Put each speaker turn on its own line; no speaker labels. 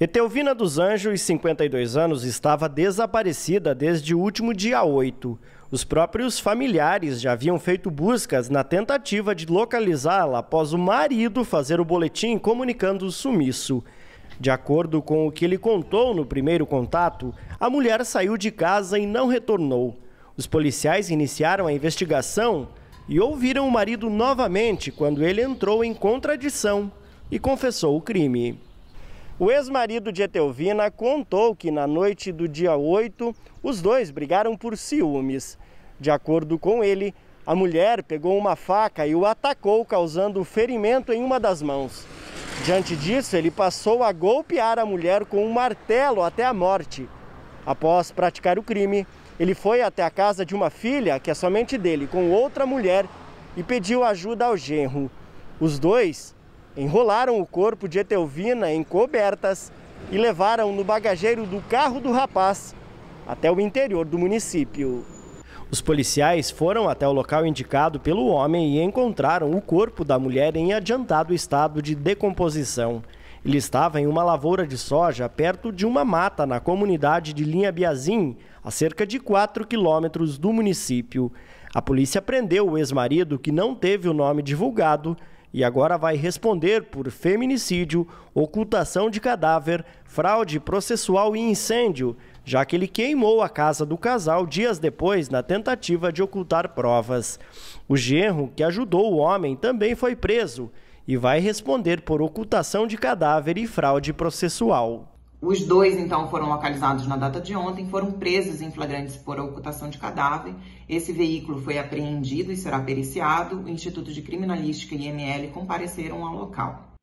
Etelvina dos Anjos, 52 anos, estava desaparecida desde o último dia 8. Os próprios familiares já haviam feito buscas na tentativa de localizá-la após o marido fazer o boletim comunicando o sumiço. De acordo com o que ele contou no primeiro contato, a mulher saiu de casa e não retornou. Os policiais iniciaram a investigação e ouviram o marido novamente quando ele entrou em contradição e confessou o crime. O ex-marido de Etelvina contou que na noite do dia 8, os dois brigaram por ciúmes. De acordo com ele, a mulher pegou uma faca e o atacou, causando ferimento em uma das mãos. Diante disso, ele passou a golpear a mulher com um martelo até a morte. Após praticar o crime, ele foi até a casa de uma filha, que é somente dele, com outra mulher, e pediu ajuda ao genro. Os dois enrolaram o corpo de Etelvina em cobertas e levaram no bagageiro do carro do rapaz até o interior do município. Os policiais foram até o local indicado pelo homem e encontraram o corpo da mulher em adiantado estado de decomposição. Ele estava em uma lavoura de soja perto de uma mata na comunidade de Linha Biazim, a cerca de 4 quilômetros do município. A polícia prendeu o ex-marido, que não teve o nome divulgado, e agora vai responder por feminicídio, ocultação de cadáver, fraude processual e incêndio, já que ele queimou a casa do casal dias depois na tentativa de ocultar provas. O genro, que ajudou o homem, também foi preso e vai responder por ocultação de cadáver e fraude
processual. Os dois, então, foram localizados na data de ontem, foram presos em flagrantes por ocultação de cadáver. Esse veículo foi apreendido e será periciado. O Instituto de Criminalística e IML compareceram ao local.